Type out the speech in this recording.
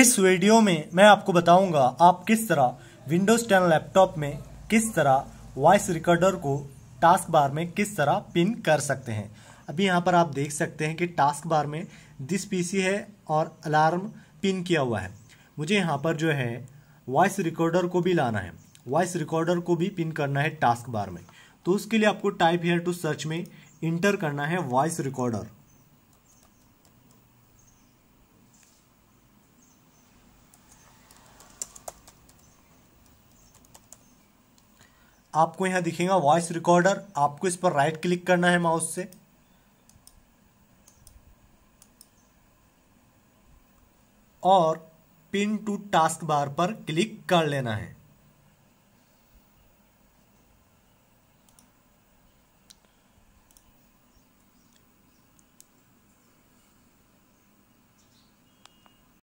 इस वीडियो में मैं आपको बताऊंगा आप किस तरह विंडोज़ 10 लैपटॉप में किस तरह वॉइस रिकॉर्डर को टास्क बार में किस तरह पिन कर सकते हैं अभी यहाँ पर आप देख सकते हैं कि टास्क बार में दिस पीसी है और अलार्म पिन किया हुआ है मुझे यहाँ पर जो है वॉइस रिकॉर्डर को भी लाना है वॉइस रिकॉर्डर को भी पिन करना है टास्क बार में तो उसके लिए आपको टाइप हेयर टू सर्च में इंटर करना है वॉइस रिकॉर्डर आपको यहां दिखेगा वॉइस रिकॉर्डर आपको इस पर राइट क्लिक करना है माउस से और पिन टू टास्क बार पर क्लिक कर लेना है